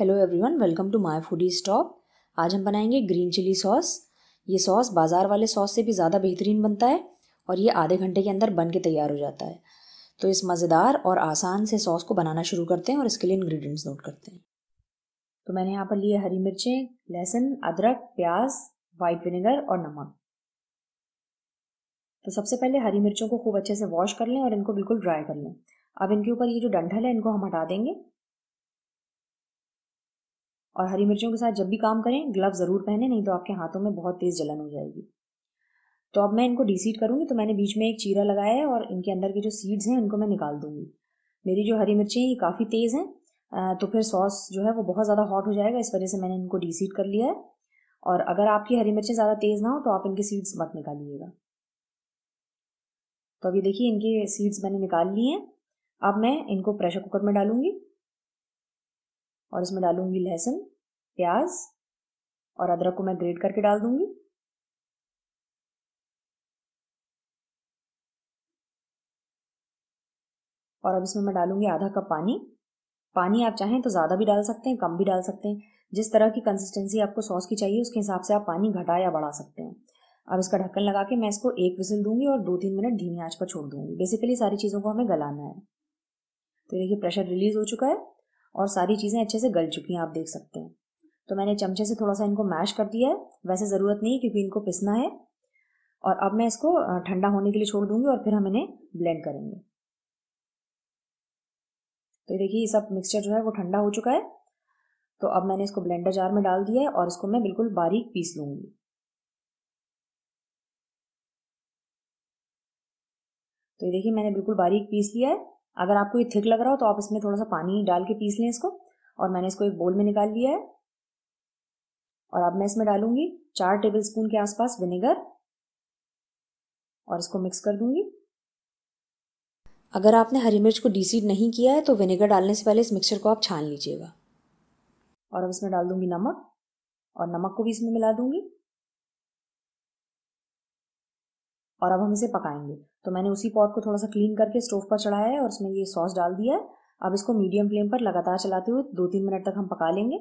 hello everyone welcome to my foodie stop आज हम बनाएंगे ग्रीन चिली सॉस ये सॉस बाज़ार वाले सॉस से भी ज़्यादा बेहतरीन बनता है और ये आधे घंटे के अंदर बन के तैयार हो जाता है तो इस मज़ेदार और आसान से सॉस को बनाना शुरू करते हैं और इसके लिए इंग्रेडिएंट्स नोट करते हैं तो मैंने यहाँ पर लिए हरी मिर्चें लहसुन अदरक प्याज वाइट विनेगर और नमक तो सबसे पहले हरी मिर्चों को खूब अच्छे से वॉश कर लें और इनको बिल्कुल ड्राई कर लें अब इनके ऊपर ये जो डंठल है इनको हम हटा देंगे और हरी मिर्चों के साथ जब भी काम करें ग्लव ज़रूर पहने नहीं तो आपके हाथों में बहुत तेज़ जलन हो जाएगी तो अब मैं इनको डिसीड करूँगी तो मैंने बीच में एक चीरा लगाया है और इनके अंदर के जो सीड्स हैं इनको मैं निकाल दूँगी मेरी जो हरी मिर्चें ये काफ़ी तेज़ हैं तो फिर सॉस जो है वो बहुत ज़्यादा हॉट हो जाएगा इस वजह से मैंने इनको डिसीड कर लिया है और अगर आपकी हरी मिर्चें ज़्यादा तेज़ ना हो तो आप इनके सीड्स मत निकालिएगा तो अभी देखिए इनके सीड्स मैंने निकाल लिए हैं अब मैं इनको प्रेशर कुकर में डालूंगी और इसमें डालूंगी लहसुन प्याज और अदरक को मैं ग्रेट करके डाल दूंगी और अब इसमें मैं डालूंगी आधा कप पानी पानी आप चाहें तो ज़्यादा भी डाल सकते हैं कम भी डाल सकते हैं जिस तरह की कंसिस्टेंसी आपको सॉस की चाहिए उसके हिसाब से आप पानी घटा या बढ़ा सकते हैं अब इसका ढक्कन लगा के मैं इसको एक विसिल दूंगी और दो तीन मिनट धीमी आंच पर छोड़ दूंगी बेसिकली सारी चीज़ों को हमें गलाना है तो देखिए प्रेशर रिलीज हो चुका है और सारी चीज़ें अच्छे से गल चुकी हैं आप देख सकते हैं तो मैंने चमचे से थोड़ा सा इनको मैश कर दिया है वैसे ज़रूरत नहीं क्योंकि इनको पिसना है और अब मैं इसको ठंडा होने के लिए छोड़ दूंगी और फिर हम इन्हें ब्लेंड करेंगे तो देखिए ये सब मिक्सचर जो है वो ठंडा हो चुका है तो अब मैंने इसको ब्लेंडर जार में डाल दिया है और इसको मैं बिल्कुल बारीक पीस लूँगी तो ये देखिए मैंने बिल्कुल बारीक पीस लिया है अगर आपको ये थिक लग रहा हो तो आप इसमें थोड़ा सा पानी डाल के पीस लें इसको और मैंने इसको एक बोल में निकाल लिया है और अब मैं इसमें डालूंगी चार टेबल स्पून के आसपास विनेगर और इसको मिक्स कर दूंगी अगर आपने हरी मिर्च को डीसीड नहीं किया है तो विनेगर डालने से पहले इस मिक्सचर को आप छान लीजिएगा और अब इसमें डाल दूंगी नमक और नमक को भी इसमें मिला दूंगी और अब हम इसे पकाएंगे तो मैंने उसी पॉट को थोड़ा सा क्लीन करके स्टोव पर चढ़ाया है और उसमें ये सॉस डाल दिया है अब इसको मीडियम फ्लेम पर लगातार चलाते हुए दो तीन मिनट तक हम पका लेंगे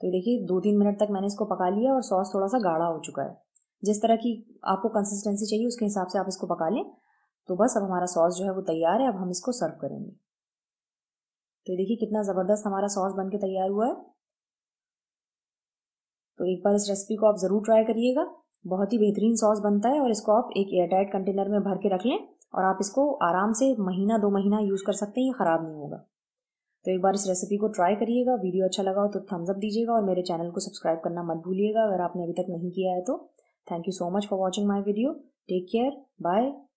तो देखिए दो तीन मिनट तक मैंने इसको पका लिया और सॉस थोड़ा सा गाढ़ा हो चुका है जिस तरह की आपको कंसिस्टेंसी चाहिए उसके हिसाब से आप इसको पका लें तो बस अब हमारा सॉस जो है वो तैयार है अब हम इसको सर्व करेंगे तो देखिए कितना ज़बरदस्त हमारा सॉस बनके तैयार हुआ है तो एक बार इस रेसिपी को आप ज़रूर ट्राई करिएगा बहुत ही बेहतरीन सॉस बनता है और इसको आप एक एयरटाइट कंटेनर में भर के रख लें और आप इसको आराम से महीना दो महीना यूज़ कर सकते हैं ये ख़राब नहीं होगा तो एक बार इस रेसिपी को ट्राई करिएगा वीडियो अच्छा लगा हो तो थम्स अप दीजिएगा और मेरे चैनल को सब्सक्राइब करना मत भूलिएगा अगर आपने अभी तक नहीं किया है तो thank you so much for watching my video take care bye